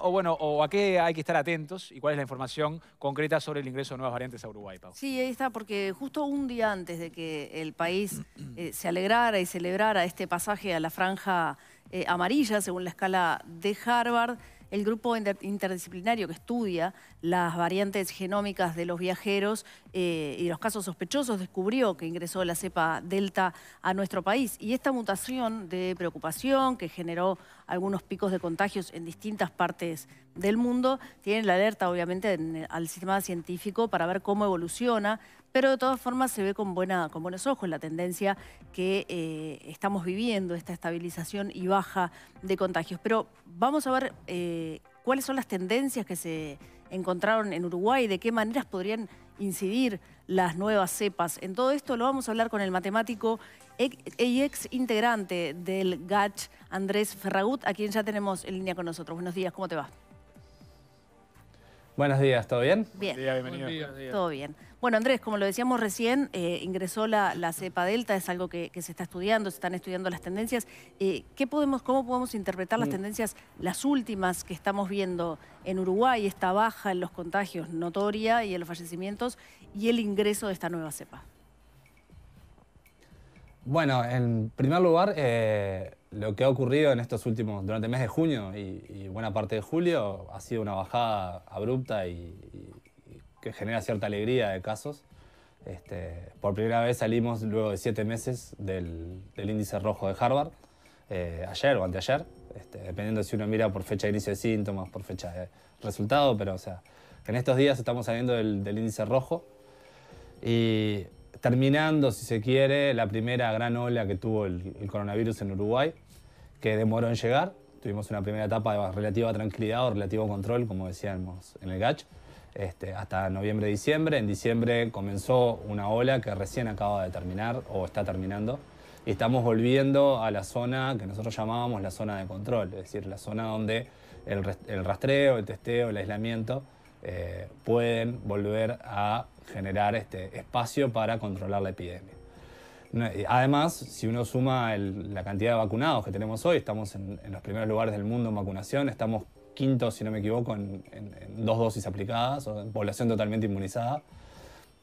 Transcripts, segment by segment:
o, bueno, o a qué hay que estar atentos y cuál es la información concreta sobre el ingreso de nuevas variantes a Uruguay, Pau? Sí, ahí está, porque justo un día antes de que el país eh, se alegrara y celebrara este pasaje a la franja eh, amarilla, según la escala de Harvard, el grupo interdisciplinario que estudia las variantes genómicas de los viajeros eh, y los casos sospechosos descubrió que ingresó la cepa Delta a nuestro país. Y esta mutación de preocupación que generó algunos picos de contagios en distintas partes del mundo tiene la alerta, obviamente, al sistema científico para ver cómo evoluciona pero de todas formas se ve con, buenos ojos la tendencia que eh, estamos viviendo, esta estabilización y baja de contagios. Pero vamos a ver eh, cuáles son las tendencias que se encontraron en Uruguay, de qué maneras podrían incidir las nuevas cepas. En todo esto lo vamos a hablar con el matemático y ex integrante del GACH, Andrés Ferragut, a quien ya tenemos en línea con nosotros. Buenos días, ¿cómo te va? Buenos días, ¿todo bien? Bien. bienvenido. Todo bien. Bueno, Andrés, como lo decíamos recién, eh, ingresó la, cepa delta, es algo que, se está estudiando, se están estudiando las tendencias. Eh, ¿qué podemos, ¿Cómo podemos interpretar las mm. tendencias, las últimas que estamos viendo en Uruguay, esta baja en los contagios notoria y en los fallecimientos y el ingreso de esta nueva cepa? Bueno, en primer lugar, eh, lo que ha ocurrido en estos últimos, durante el mes de junio y, buena parte de julio, ha sido una bajada abrupta y, que genera cierta alegría de casos. Este, por primera vez salimos luego de siete meses del, índice rojo de Harvard, eh, ayer o anteayer, este, dependiendo si uno mira por fecha de inicio de síntomas, por fecha de resultado, pero o sea, en estos días estamos saliendo del, índice rojo y terminando, si se quiere, la primera gran ola que tuvo el, coronavirus en Uruguay, que demoró en llegar. Tuvimos una primera etapa de relativa tranquilidad o relativo control, como decíamos en el GACH, este, hasta noviembre-diciembre. En diciembre comenzó una ola que recién acaba de terminar o está terminando. Y estamos volviendo a la zona que nosotros llamábamos la zona de control, es decir, la zona donde el rastreo, el testeo, el aislamiento eh, pueden volver a generar este espacio para controlar la epidemia. Además, si uno suma la cantidad de vacunados que tenemos hoy, estamos en, los primeros lugares del mundo en vacunación, estamos quinto, si no me equivoco, en, dos dosis aplicadas, o en población totalmente inmunizada,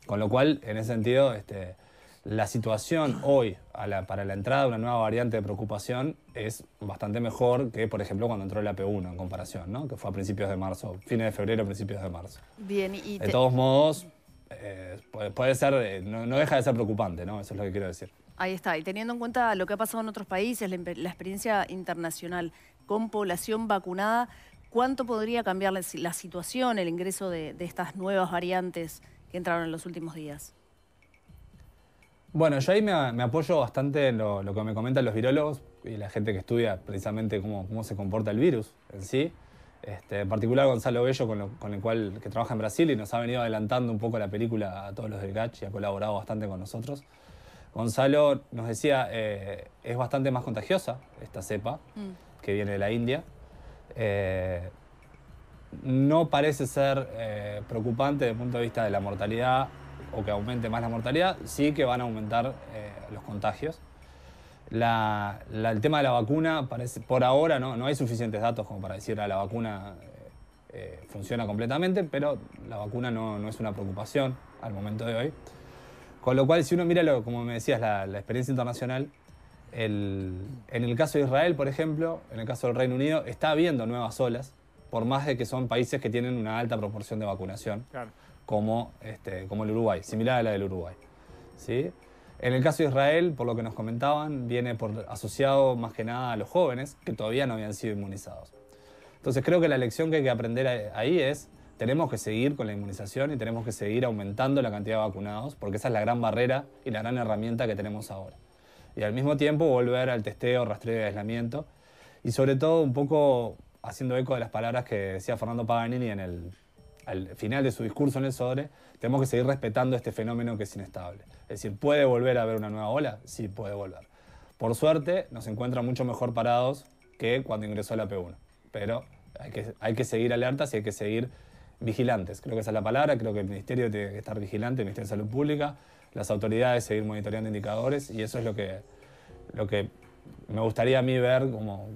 con lo cual, en ese sentido, este, la situación hoy para la entrada de una nueva variante de preocupación es bastante mejor que, por ejemplo, cuando entró la P1 en comparación, ¿no? que fue a principios de marzo, fines de febrero, principios de marzo. Bien, De todos modos, eh, puede ser, eh, no, deja de ser preocupante, ¿no? eso es lo que quiero decir. Ahí está, y teniendo en cuenta lo que ha pasado en otros países, la, experiencia internacional con población vacunada, ¿cuánto podría cambiar la, situación, el ingreso de estas nuevas variantes que entraron en los últimos días? Bueno, yo ahí me, apoyo bastante en lo, que me comentan los virólogos y la gente que estudia precisamente cómo, se comporta el virus en sí. Este, en particular Gonzalo Bello, con, el cual que trabaja en Brasil y nos ha venido adelantando un poco la película a todos los del GACH y ha colaborado bastante con nosotros. Gonzalo nos decía, eh, es bastante más contagiosa esta cepa mm. que viene de la India. Eh, no parece ser eh, preocupante desde el punto de vista de la mortalidad o que aumente más la mortalidad, sí que van a aumentar eh, los contagios. el tema de la vacuna, parece, por ahora no, hay suficientes datos como para decir que ah, la vacuna eh, eh, funciona completamente, pero la vacuna no, es una preocupación al momento de hoy. Con lo cual, si uno mira, lo, como me decías, la, experiencia internacional, en el caso de Israel, por ejemplo, en el caso del Reino Unido, está habiendo nuevas olas, por más de que son países que tienen una alta proporción de vacunación. Claro como, este, como el Uruguay, similar a la del Uruguay. ¿sí? En el caso de Israel, por lo que nos comentaban, viene por, asociado más que nada a los jóvenes que todavía no habían sido inmunizados. Entonces creo que la lección que hay que aprender ahí es, tenemos que seguir con la inmunización y tenemos que seguir aumentando la cantidad de vacunados, porque esa es la gran barrera y la gran herramienta que tenemos ahora. Y al mismo tiempo volver al testeo, rastreo y aislamiento, y sobre todo un poco haciendo eco de las palabras que decía Fernando Paganini en el al final de su discurso en el Sodre, tenemos que seguir respetando este fenómeno que es inestable. Es decir, ¿puede volver a haber una nueva ola? Sí, puede volver. Por suerte, nos encuentran mucho mejor parados que cuando ingresó la P1. Pero hay que, hay que seguir alertas y hay que seguir vigilantes. Creo que esa es la palabra, creo que el Ministerio tiene que estar vigilante, el Ministerio de Salud Pública, las autoridades seguir monitoreando indicadores y eso es lo que, lo que me gustaría a mí ver como,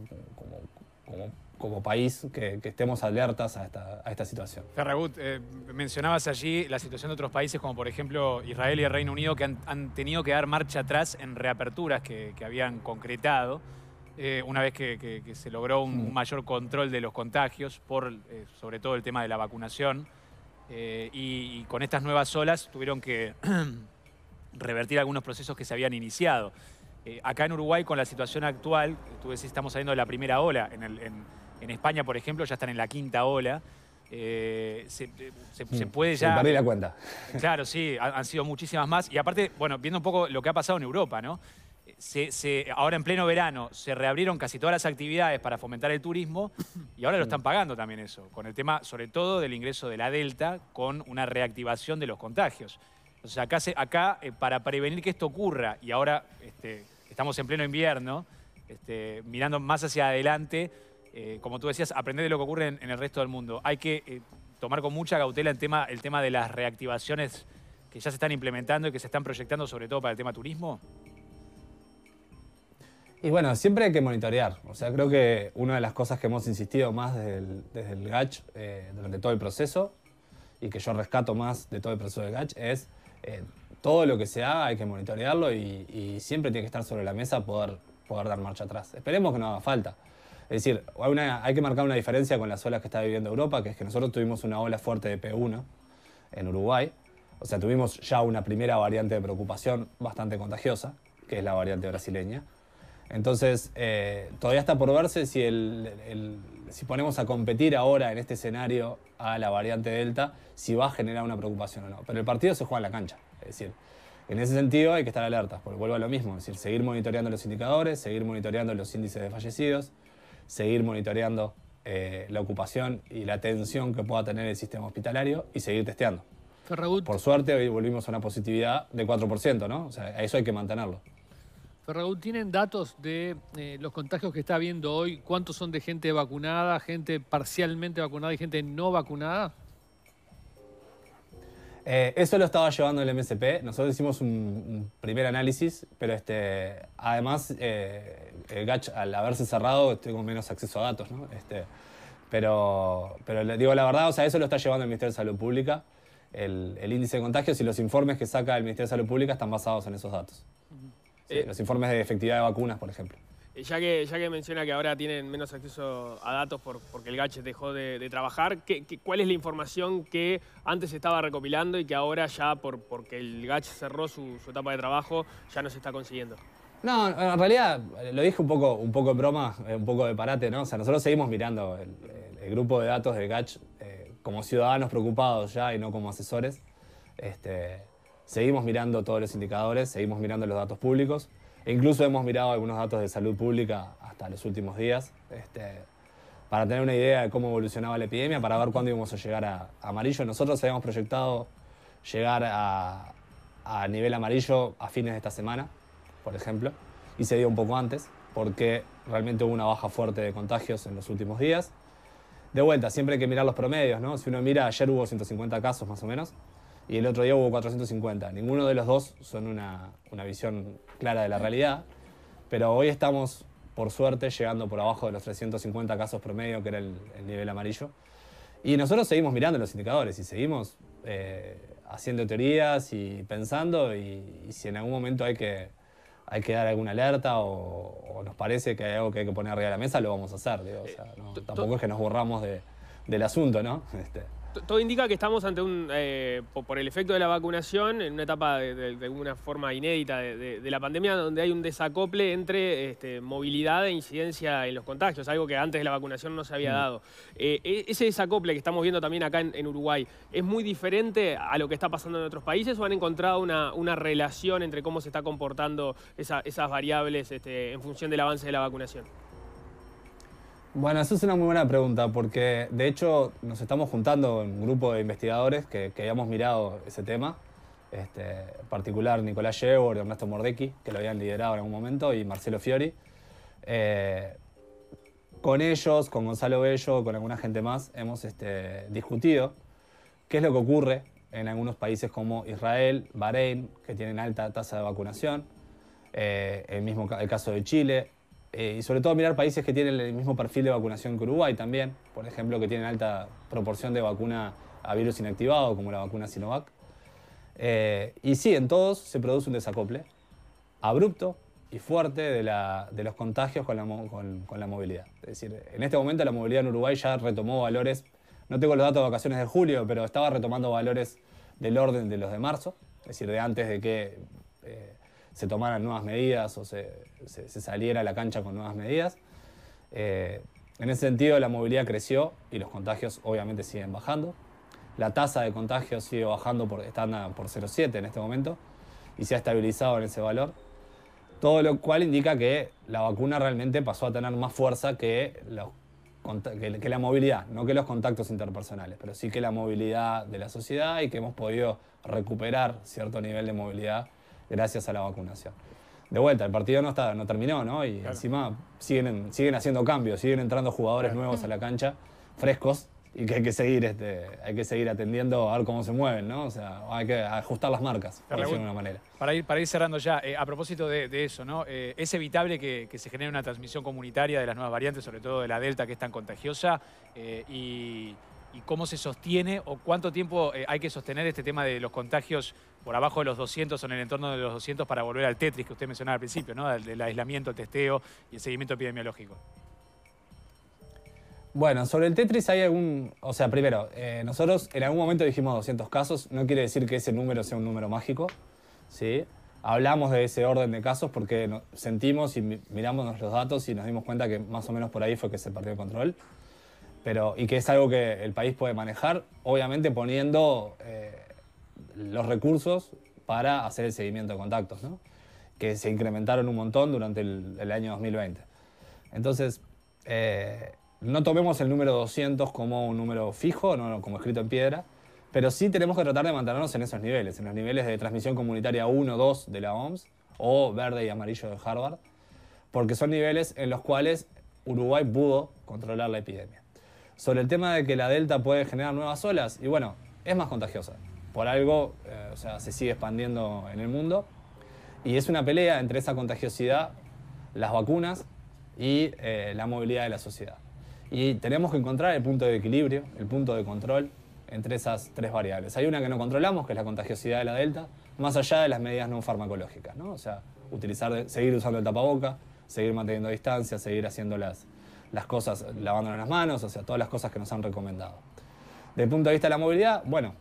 como como país que, estemos alertas a esta, situación. Ferragut, eh, mencionabas allí la situación de otros países como por ejemplo Israel y el Reino Unido que han, tenido que dar marcha atrás en reaperturas que, habían concretado. Eh, una vez que, se logró un, mayor control de los contagios por eh, sobre todo el tema de la vacunación y, con estas nuevas olas tuvieron que revertir algunos procesos que se habían iniciado. acá en Uruguay con la situación actual, tú decís estamos saliendo de la primera ola en, el, en España, por ejemplo, ya están en la quinta ola. Eh, se, eh, mm. puede ya... la cuenta. Claro, sí, han, sido muchísimas más. Y aparte, bueno, viendo un poco lo que ha pasado en Europa, ¿no? ahora en pleno verano se reabrieron casi todas las actividades para fomentar el turismo y ahora lo mm. están pagando también eso, con el tema sobre todo del ingreso de la Delta con una reactivación de los contagios. Entonces acá, acá eh, para prevenir que esto ocurra y ahora este, estamos en pleno invierno, este, mirando más hacia adelante, eh, como tú decías, aprender de lo que ocurre en, el resto del mundo. Hay que eh, tomar con mucha cautela el tema, el tema de las reactivaciones que ya se están implementando y que se están proyectando sobre todo para el tema turismo. Y bueno, siempre hay que monitorear. O sea, creo que una de las cosas que hemos insistido más desde el, desde el GACH eh, durante todo el proceso y que yo rescato más de todo el proceso del GACH es todo lo que se haga hay que monitorearlo y, y, siempre tiene que estar sobre la mesa poder, poder dar marcha atrás. Esperemos que no haga falta. Es decir, hay, que marcar una diferencia con las olas que está viviendo Europa, que es que nosotros tuvimos una ola fuerte de P1 en Uruguay. O sea, tuvimos ya una primera variante de preocupación bastante contagiosa, que es la variante brasileña. Entonces, eh, todavía está por verse si, si ponemos a competir ahora en este escenario a la variante Delta, si va a generar una preocupación o no. Pero el partido se juega en la cancha. Es decir, en ese sentido hay que estar alertas, porque vuelvo a lo mismo, es decir, seguir monitoreando los indicadores, seguir monitoreando los índices de fallecidos, seguir monitoreando eh, la ocupación y la atención que pueda tener el sistema hospitalario y seguir testeando. Ferragut. Por suerte, hoy volvimos a una positividad de 4%, ¿no? O sea, a eso hay que mantenerlo. Ferragut, ¿tienen datos de eh, los contagios que está habiendo hoy? ¿Cuántos son de gente vacunada, gente parcialmente vacunada y gente no vacunada? Eh, eso lo estaba llevando el MSP. Nosotros hicimos un, primer análisis, pero este, además, eh, el Gach, al haberse cerrado, tengo menos acceso a datos. ¿no? Este, pero, pero digo la verdad, o sea, eso lo está llevando el Ministerio de Salud Pública. El, índice de contagios y los informes que saca el Ministerio de Salud Pública están basados en esos datos. Eh, los informes de efectividad de vacunas, por ejemplo. Eh, ya que, menciona que ahora tienen menos acceso a datos porque el Gatch dejó de, trabajar, cuál es la información que antes estaba recopilando y que ahora ya porque el GACH cerró su, etapa de trabajo ya no se está consiguiendo? No, en realidad eh, lo dije un poco, un poco en broma, eh, un poco de parate, ¿no? O sea, nosotros seguimos mirando el, grupo de datos del GACH como ciudadanos preocupados ya y no como asesores. Este, seguimos mirando todos los indicadores, seguimos mirando los datos públicos incluso hemos mirado algunos datos de salud pública hasta los últimos días, este, para tener una idea de cómo evolucionaba la epidemia, para ver cuándo íbamos a llegar a, amarillo. Nosotros habíamos proyectado llegar a, a nivel amarillo a fines de esta semana, por ejemplo, y se dio un poco antes, porque realmente hubo una baja fuerte de contagios en los últimos días. De vuelta, siempre hay que mirar los promedios, ¿no? Si uno mira, ayer hubo 150 casos más o menos, y el otro día hubo 450. Ninguno de los dos son una, una visión clara de la realidad, pero hoy estamos, por suerte, llegando por abajo de los 350 casos promedio, que era el, nivel amarillo. Y nosotros seguimos mirando los indicadores y seguimos eh, haciendo teorías y pensando y, si en algún momento hay que, hay que dar alguna alerta o, nos parece que hay algo que hay que poner arriba de la mesa, lo vamos a hacer. Eh, tampoco es que nos borramos del asunto, ¿no? Este todo indica que estamos ante un, eh, por el efecto de la vacunación, en una etapa de, de, una forma inédita de, la pandemia, donde hay un desacople entre este, movilidad e incidencia en los contagios, algo que antes de la vacunación no se había mm. dado. Eh, e-, ese desacople que estamos viendo también acá en, Uruguay, ¿es muy diferente a lo que está pasando en otros países o han encontrado una, relación entre cómo se está comportando esas variables este, en función del avance de la vacunación? Bueno, eso es una muy buena pregunta, porque de hecho nos estamos juntando en un grupo de investigadores que, habíamos mirado ese tema, en este, particular Nicolás y Ernesto Mordecki, que lo habían liderado en algún momento, y Marcelo Fiori. Eh, con ellos, con Gonzalo Bello, con alguna gente más, hemos este, discutido qué es lo que ocurre en algunos países como Israel, Bahrein, que tienen alta tasa de vacunación, eh, el mismo el caso de Chile, eh, y sobre todo mirar países que tienen el mismo perfil de vacunación que Uruguay también, por ejemplo, que tienen alta proporción de vacuna a virus inactivado, como la vacuna Sinovac. Eh, y sí, en todos se produce un desacople abrupto y fuerte de, los contagios con la, con, la movilidad. Es decir, en este momento la movilidad en Uruguay ya retomó valores, no tengo los datos de vacaciones de julio, pero estaba retomando valores del orden de los de marzo, es decir, de antes de que eh, se tomaran nuevas medidas o se, saliera a la cancha con nuevas medidas. Eh, en ese sentido, la movilidad creció y los contagios obviamente siguen bajando. La tasa de contagios sigue bajando, por, está por 0,7 en este momento y se ha estabilizado en ese valor. Todo lo cual indica que la vacuna realmente pasó a tener más fuerza que, que la movilidad, no que los contactos interpersonales, pero sí que la movilidad de la sociedad y que hemos podido recuperar cierto nivel de movilidad gracias a la vacunación. De vuelta, el partido no, está, no terminó, ¿no? Y encima siguen, siguen haciendo cambios, siguen entrando jugadores nuevos a la cancha, frescos, y que hay que seguir este, hay que seguir atendiendo a ver cómo se mueven, ¿no? O sea, hay que ajustar las marcas, por decirlo de alguna manera. Para ir, para ir cerrando ya, eh, a propósito de, eso, ¿no? Eh, es evitable que, se genere una transmisión comunitaria de las nuevas variantes, sobre todo de la Delta, que es tan contagiosa, eh, y, cómo se sostiene o cuánto tiempo hay que sostener este tema de los contagios por abajo de los 200 o en el entorno de los 200 para volver al Tetris que usted mencionaba al principio, ¿no? Del, aislamiento, el testeo y el seguimiento epidemiológico. Bueno, sobre el Tetris hay algún... O sea, primero, eh, nosotros en algún momento dijimos 200 casos, no quiere decir que ese número sea un número mágico, ¿sí? Hablamos de ese orden de casos porque sentimos y miramos los datos y nos dimos cuenta que más o menos por ahí fue que se perdió el control. Pero, y que es algo que el país puede manejar, obviamente poniendo eh, los recursos para hacer el seguimiento de contactos, que se incrementaron un montón durante el, año 2020. Entonces, eh, no tomemos el número 200 como un número fijo, no como escrito en piedra, pero sí tenemos que tratar de mantenernos en esos niveles, en los niveles de transmisión comunitaria 1, 2 de la OMS o verde y amarillo de Harvard, porque son niveles en los cuales Uruguay pudo controlar la epidemia. Sobre el tema de que la Delta puede generar nuevas olas, y bueno, es más contagiosa por algo eh, o sea, se sigue expandiendo en el mundo. Y es una pelea entre esa contagiosidad, las vacunas y eh, la movilidad de la sociedad. Y tenemos que encontrar el punto de equilibrio, el punto de control entre esas tres variables. Hay una que no controlamos, que es la contagiosidad de la delta, más allá de las medidas no farmacológicas, ¿no? O sea, utilizar, seguir usando el tapaboca, seguir manteniendo distancia, seguir haciendo las, las cosas, lavándonos las manos, o sea, todas las cosas que nos han recomendado. Desde punto de vista de la movilidad, bueno,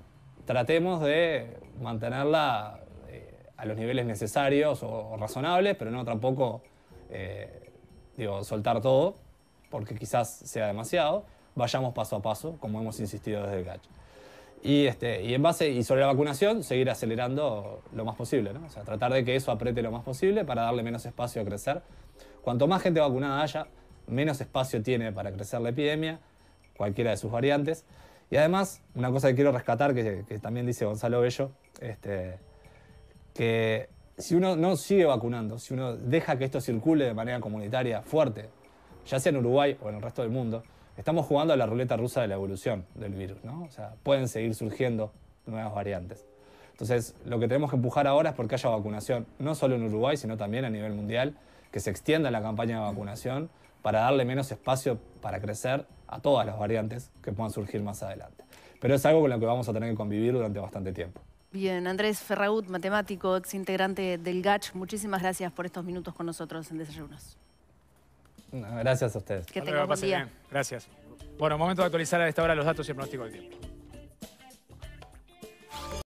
tratemos de mantenerla eh, a los niveles necesarios o, razonables, pero no tampoco eh, digo, soltar todo, porque quizás sea demasiado. Vayamos paso a paso, como hemos insistido desde el GACH. Y, este, y en base, y sobre la vacunación, seguir acelerando lo más posible, ¿no? O sea, tratar de que eso apriete lo más posible para darle menos espacio a crecer. Cuanto más gente vacunada haya, menos espacio tiene para crecer la epidemia, cualquiera de sus variantes. Y además, una cosa que quiero rescatar, que, también dice Gonzalo Bello, este, que si uno no sigue vacunando, si uno deja que esto circule de manera comunitaria fuerte, ya sea en Uruguay o en el resto del mundo, estamos jugando a la ruleta rusa de la evolución del virus, ¿no? O sea, pueden seguir surgiendo nuevas variantes. Entonces, lo que tenemos que empujar ahora es porque haya vacunación, no solo en Uruguay, sino también a nivel mundial, que se extienda la campaña de vacunación para darle menos espacio para crecer a todas las variantes que puedan surgir más adelante. Pero es algo con lo que vamos a tener que convivir durante bastante tiempo. Bien, Andrés Ferragut, matemático, ex integrante del GACH, muchísimas gracias por estos minutos con nosotros en Desayunos. gracias a ustedes. Que tengan buen día. Gracias. Bueno, momento de actualizar a esta hora los datos y pronóstico del tiempo.